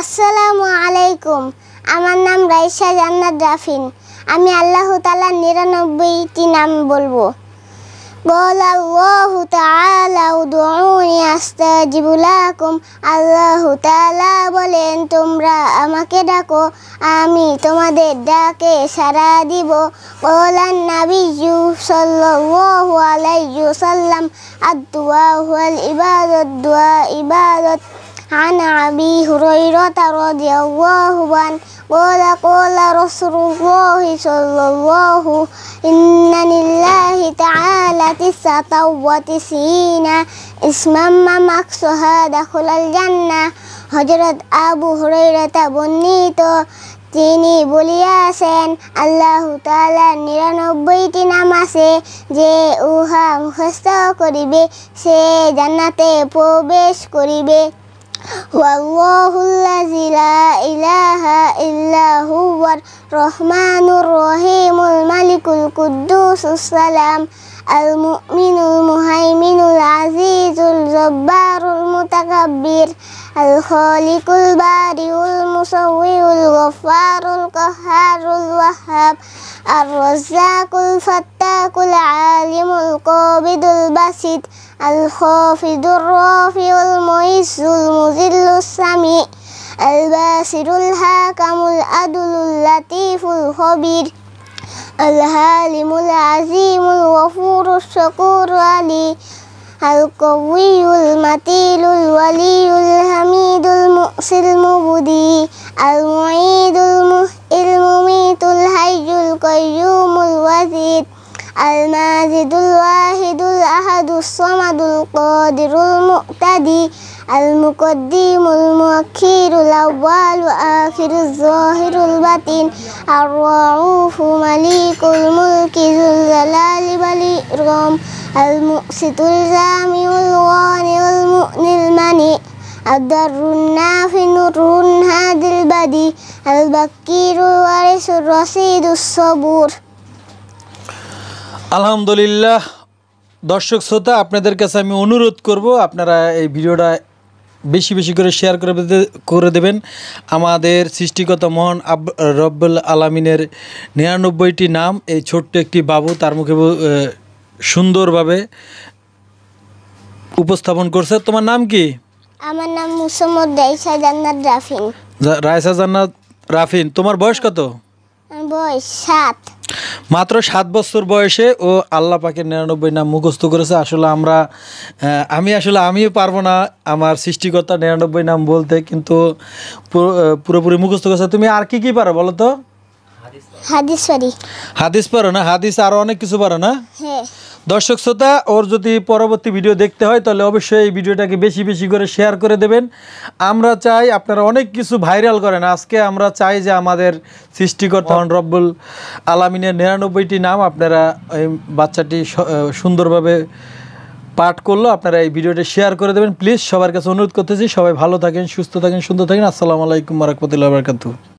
আসসালামু আলাইকুম আমার নাম রাইসা জান্নাত রাফিন আমি আল্লাহ তালার নিরানব্বইটি নাম বলবো বল আল্লাহ তালা উদৌনি আস্তা জিবুলাকুম আল্লাহ তালা বলেন তোমরা আমাকে ডাকো আমি তোমাদের ডাকে সাড়া দিব বলান নাবিজু সাল্লাল্লাহু আলাইহি ওয়াসাল্লাম আদ-দুআ ওয়াল ইবাদত দুআ ইবাদত عن أبي هريرة رضي الله عنه قال قال رسول الله صلى الله إن لله تعالى تسعة وتسعين اسما ممكسها دخل الجنة هجرت أبو هريرة بنيته তিনি বলিয়াছেন আল্লাহ তালা নিরানব্বইটি নাম আছে যে উহা মুখস্থ করিবে সে জান্নাতে প্রবেশ করিবে والله الذي لا إله إلا هو الرحمن الرحيم الملك القدوس السلام المؤمن المهيمن العزيز الجبار المتكبر الخالق البارئ المصور الغفار القهار الوهاب الرزاق الفتاك العالم القابض البسيط الخافض الرافع المعز المذل السميع الباسر الحاكم العدل اللطيف الخبير الهالم العظيم الغفور الشكور علي القوي المتين الولي الحميد المؤسي المبدي المعين الواحد الواحد الأحد الصمد القادر المؤتدي المقدم المؤخر الأول آخر الظاهر الباطن الرعوف مليك الملك ذو الجلال والإكرام المقسط الجامع الغاني المؤني المنيء الدر النافع نور هادي البديع البكير الوارث الرشيد الصبور আলহামদুলিল্লাহ দর্শক শ্রোতা আপনাদের কাছে আমি অনুরোধ করব আপনারা এই ভিডিওটা বেশি বেশি করে শেয়ার করে করে দেবেন আমাদের সৃষ্টিগত মহান আব রব্বুল আলমিনের নিরানব্বইটি নাম এই ছোট্ট একটি বাবু তার মুখে সুন্দরভাবে উপস্থাপন করছে তোমার নাম কি আমার নাম মুসাম্মদ রাইসা জান্নাত রাফিন রাইসা জান্নাত রাফিন তোমার বয়স কত মাত্র সাত বছর বয়সে ও আল্লাহ পাকের নিরানব্বই নাম মুখস্থ করেছে আসলে আমরা আমি আসলে আমিও পারবো না আমার সৃষ্টিকর্তা নিরানব্বই নাম বলতে কিন্তু পুরোপুরি মুখস্থ করেছে তুমি আর কি কি পারো বলো তো হাদিস হাদিস পারো না হাদিস আরো অনেক কিছু পারো না হ্যাঁ দর্শক শ্রোতা ওর যদি পরবর্তী ভিডিও দেখতে হয় তাহলে অবশ্যই এই ভিডিওটাকে বেশি বেশি করে শেয়ার করে দেবেন আমরা চাই আপনারা অনেক কিছু ভাইরাল করেন আজকে আমরা চাই যে আমাদের সৃষ্টিকর্তা রব্বুল আলামিনের নিরানব্বইটি নাম আপনারা এই বাচ্চাটি সুন্দরভাবে পাঠ করলো আপনারা এই ভিডিওটি শেয়ার করে দেবেন প্লিজ সবার কাছে অনুরোধ করতেছি সবাই ভালো থাকেন সুস্থ থাকেন সুন্দর থাকেন আসসালামু আলাইকুম রহমতুল্লাহ বরকাতু